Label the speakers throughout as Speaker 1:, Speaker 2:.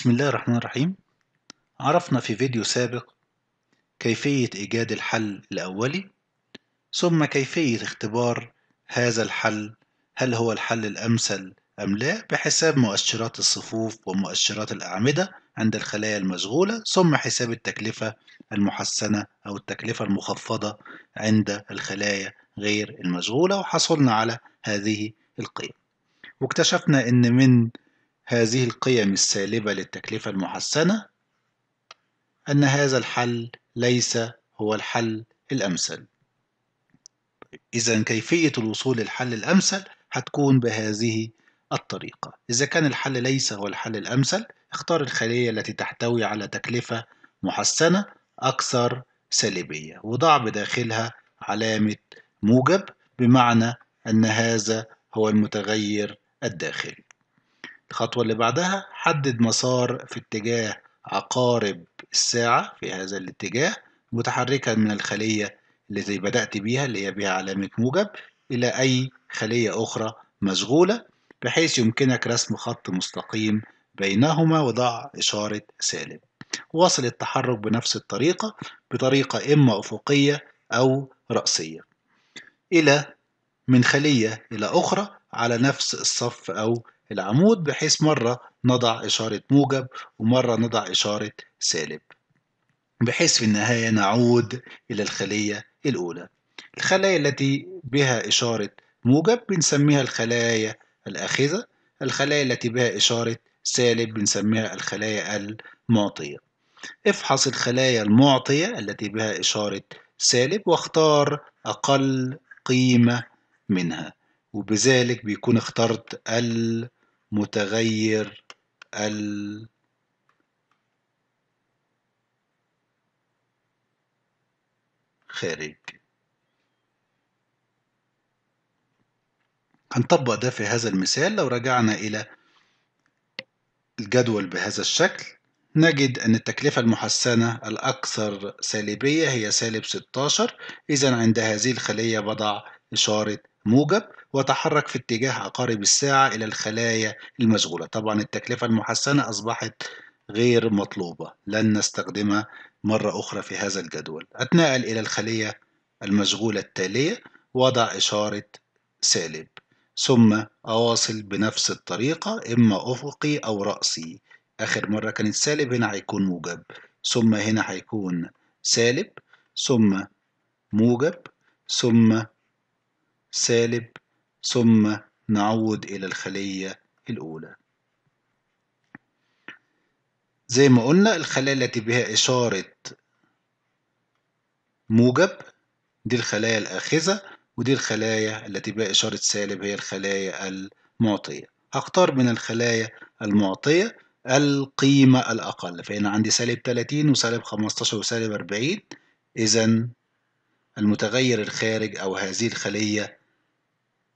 Speaker 1: بسم الله الرحمن الرحيم عرفنا في فيديو سابق كيفية إيجاد الحل الأولي ثم كيفية اختبار هذا الحل هل هو الحل الأمثل أم لا بحساب مؤشرات الصفوف ومؤشرات الأعمدة عند الخلايا المشغولة ثم حساب التكلفة المحسنة أو التكلفة المخفضة عند الخلايا غير المشغولة وحصلنا على هذه القيم واكتشفنا أن من هذه القيم السالبة للتكلفة المحسنة أن هذا الحل ليس هو الحل الأمثل إذا كيفية الوصول للحل الأمثل هتكون بهذه الطريقة إذا كان الحل ليس هو الحل الأمثل اختار الخلية التي تحتوي على تكلفة محسنة أكثر سالبية وضع بداخلها علامة موجب بمعنى أن هذا هو المتغير الداخلي الخطوة اللي بعدها حدد مسار في اتجاه عقارب الساعة في هذا الاتجاه متحركا من الخلية التي بدأت بيها اللي هي بها علامة موجب إلى أي خلية أخرى مشغولة بحيث يمكنك رسم خط مستقيم بينهما وضع إشارة سالب واصل التحرك بنفس الطريقة بطريقة إما أفقية أو رأسية إلى من خلية إلى أخرى على نفس الصف أو العمود بحيث مرة نضع إشارة موجب ومرة نضع إشارة سالب بحيث في النهاية نعود إلى الخلية الأولى الخلايا التي بها إشارة موجب بنسميها الخلايا الآخذة الخلايا التي بها إشارة سالب بنسميها الخلايا المعطية افحص الخلايا المعطية التي بها إشارة سالب واختار أقل قيمة منها وبذلك بيكون اخترت ال متغير ال خارج هنطبق ده في هذا المثال لو رجعنا إلى الجدول بهذا الشكل نجد أن التكلفة المحسنة الأكثر سالبية هي سالب 16 إذا عند هذه الخلية بضع إشارة موجب وتحرك في اتجاه عقارب الساعة إلى الخلايا المشغولة طبعا التكلفة المحسنة أصبحت غير مطلوبة لن نستخدمها مرة أخرى في هذا الجدول أتنقل إلى الخلية المشغولة التالية وضع إشارة سالب ثم أواصل بنفس الطريقة إما أفقي أو رأسي آخر مرة كانت سالب هنا هيكون موجب ثم هنا هيكون سالب ثم موجب ثم سالب ثم نعود إلى الخلية الأولى زي ما قلنا الخلايا التي بها إشارة موجب دي الخلايا الآخذة ودي الخلايا التي بها إشارة سالب هي الخلايا المعطية هختار من الخلايا المعطية القيمة الأقل فهنا عندي سالب 30 وسالب 15 وسالب 40 إذا المتغير الخارج أو هذه الخلية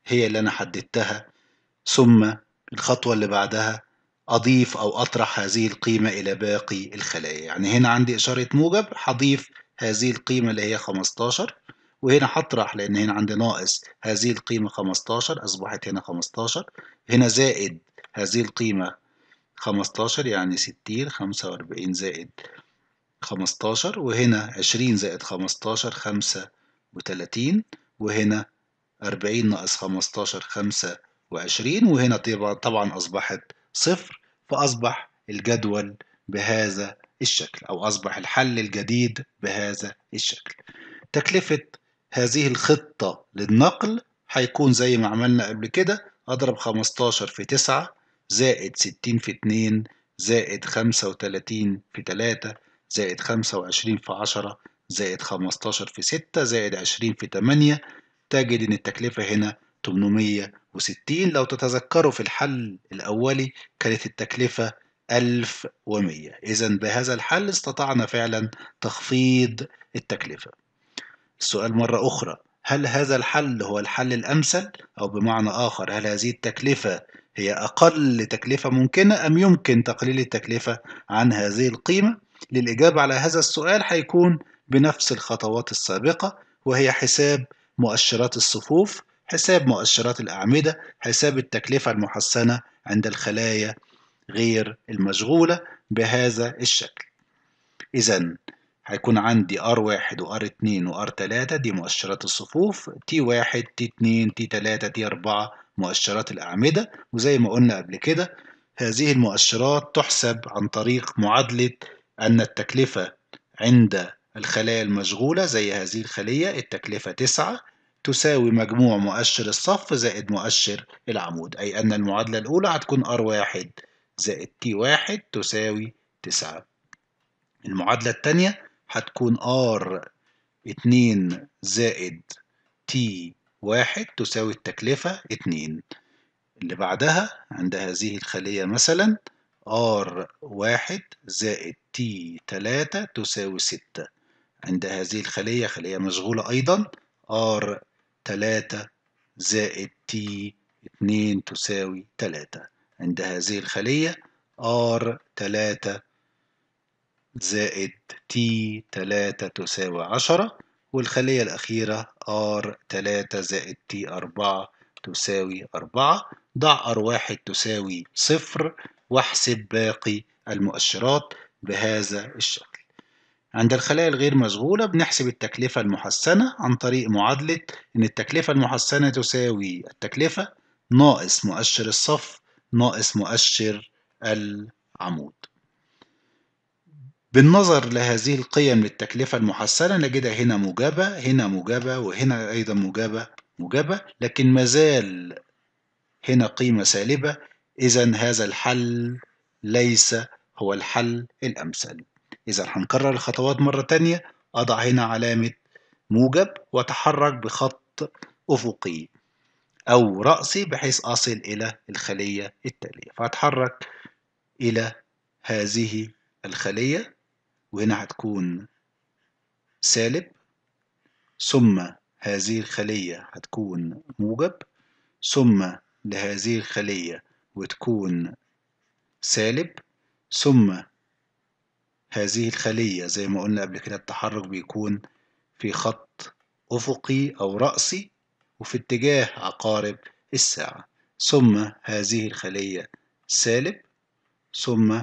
Speaker 1: هي اللي أنا حددتها ثم الخطوة اللي بعدها أضيف أو أطرح هذه القيمة إلى باقي الخلايا يعني هنا عندي إشارة موجب هضيف هذه القيمة اللي هي 15 وهنا هطرح لأن هنا عندي ناقص هذه القيمة 15 أصبحت هنا 15 هنا زائد هذه القيمة 15 يعني 60 45 زائد 15 وهنا 20 زائد 15 35 وهنا 40 ناقص 15 25 وهنا طبعا أصبحت صفر فأصبح الجدول بهذا الشكل أو أصبح الحل الجديد بهذا الشكل تكلفة هذه الخطة للنقل هيكون زي ما عملنا قبل كده أضرب 15 في 9 زائد 60 في 2 زائد 35 في 3 زائد 25 في 10 زائد 15 في 6 زائد 20 في 8 تجد إن التكلفة هنا 860 لو تتذكروا في الحل الأولي كانت التكلفة 1100 إذا بهذا الحل استطعنا فعلا تخفيض التكلفة السؤال مرة أخرى هل هذا الحل هو الحل الأمثل أو بمعنى آخر هل هذه التكلفة هي أقل تكلفة ممكنة أم يمكن تقليل التكلفة عن هذه القيمة للإجابة على هذا السؤال هيكون بنفس الخطوات السابقة وهي حساب مؤشرات الصفوف حساب مؤشرات الأعمدة حساب التكلفة المحسنة عند الخلايا غير المشغولة بهذا الشكل إذا هيكون عندي R1 و R2 و R3 دي مؤشرات الصفوف T1 T2 T3 T4 مؤشرات الأعمدة وزي ما قلنا قبل كده هذه المؤشرات تحسب عن طريق معادلة أن التكلفة عند الخلايا المشغولة زي هذه الخلية التكلفة 9 تساوي مجموع مؤشر الصف زائد مؤشر العمود أي أن المعادلة الأولى هتكون R1 زائد T1 تساوي 9 المعادلة الثانية هتكون R2 زائد T1 تساوي التكلفة 2 اللي بعدها عند هذه الخلية مثلا R1 زائد T3 تساوي 6 عند هذه الخلية خلية مشغولة أيضا R 3 زائد T 2 تساوي 3 عند هذه الخلية R 3 زائد T 3 تساوي 10 والخلية الأخيرة R 3 زائد T 4 تساوي 4 ضع R 1 تساوي 0 واحسب باقي المؤشرات بهذا الشكل عند الخلايا الغير مشغولة بنحسب التكلفة المحسنة عن طريق معادلة إن التكلفة المحسنة تساوي التكلفة ناقص مؤشر الصف ناقص مؤشر العمود بالنظر لهذه القيم للتكلفة المحسنة نجدها هنا موجبة هنا موجبة وهنا أيضا موجبة موجبة لكن مازال هنا قيمة سالبة إذا هذا الحل ليس هو الحل الأمثل إذا هنكرر الخطوات مرة تانية أضع هنا علامة موجب وأتحرك بخط أفقي أو رأسي بحيث أصل إلى الخلية التالية فأتحرك إلى هذه الخلية وهنا هتكون سالب ثم هذه الخلية هتكون موجب ثم لهذه الخلية وتكون سالب ثم هذه الخلية زي ما قلنا قبل كده التحرك بيكون في خط أفقي أو رأسي وفي اتجاه عقارب الساعة ثم هذه الخلية سالب ثم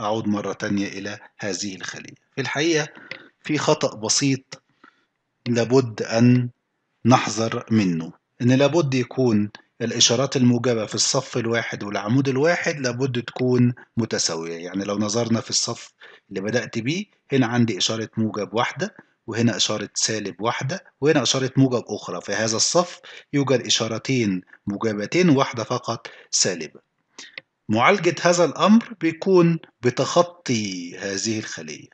Speaker 1: أعود مرة تانية إلى هذه الخلية في الحقيقة في خطأ بسيط لابد أن نحذر منه إن لابد يكون الإشارات الموجبة في الصف الواحد والعمود الواحد لابد تكون متساوية يعني لو نظرنا في الصف اللي بدأت بيه هنا عندي إشارة موجب واحدة وهنا إشارة سالب واحدة وهنا إشارة موجب أخرى في هذا الصف يوجد إشارتين موجبتين واحدة فقط سالبة معالجة هذا الأمر بيكون بتخطي هذه الخلية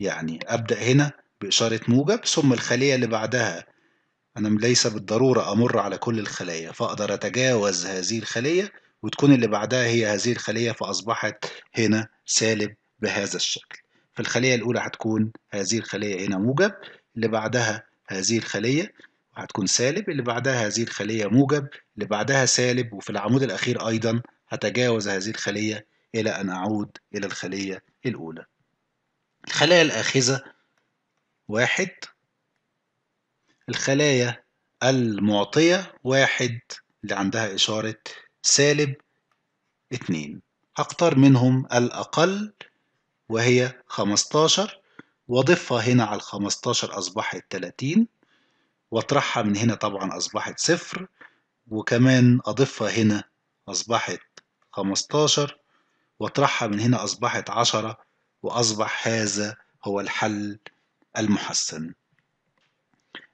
Speaker 1: يعني أبدأ هنا بإشارة موجب ثم الخلية اللي بعدها أنا ليس بالضرورة أمر على كل الخلايا فأقدر أتجاوز هذه الخلية وتكون اللي بعدها هي هذه الخلية فأصبحت هنا سالب بهذا الشكل فالخلية الأولى هتكون هذه الخلية هنا موجب اللي بعدها هذه الخلية هتكون سالب اللي بعدها هذه الخلية موجب اللي بعدها سالب وفي العمود الأخير أيضا هتجاوز هذه الخلية إلى أن أعود إلى الخلية الأولى الخلايا الآخذة واحد الخلايا المعطية واحد اللي عندها إشارة سالب اتنين هختار منهم الأقل وهي 15 وأضيفها هنا على 15 أصبحت 30 وأطرحها من هنا طبعا أصبحت صفر وكمان أضيفها هنا أصبحت 15 وأطرحها من هنا أصبحت 10 وأصبح هذا هو الحل المحسن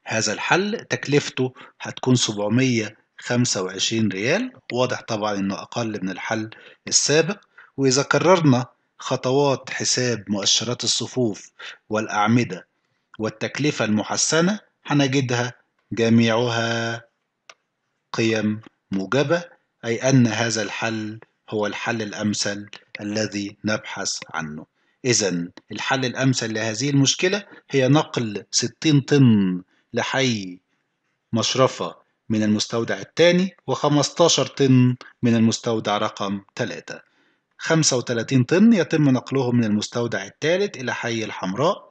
Speaker 1: هذا الحل تكلفته هتكون 725 ريال واضح طبعا انه اقل من الحل السابق واذا كررنا خطوات حساب مؤشرات الصفوف والاعمده والتكلفه المحسنه هنجدها جميعها قيم موجبه اي ان هذا الحل هو الحل الامثل الذي نبحث عنه اذا الحل الامثل لهذه المشكله هي نقل 60 طن لحي مشرفة من المستودع الثاني و15 طن من المستودع رقم 3 35 طن يتم نقلهم من المستودع الثالث إلى حي الحمراء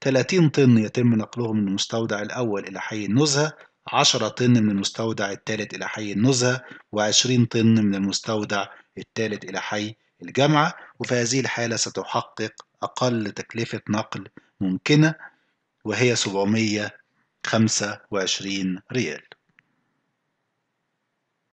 Speaker 1: 30 طن يتم نقلهم من المستودع الأول إلى حي النزهة 10 طن من المستودع الثالث إلى حي النزهة و20 طن من المستودع الثالث إلى حي الجامعة وفي هذه الحالة ستحقق أقل تكلفة نقل ممكنة وهي 700 25 ريال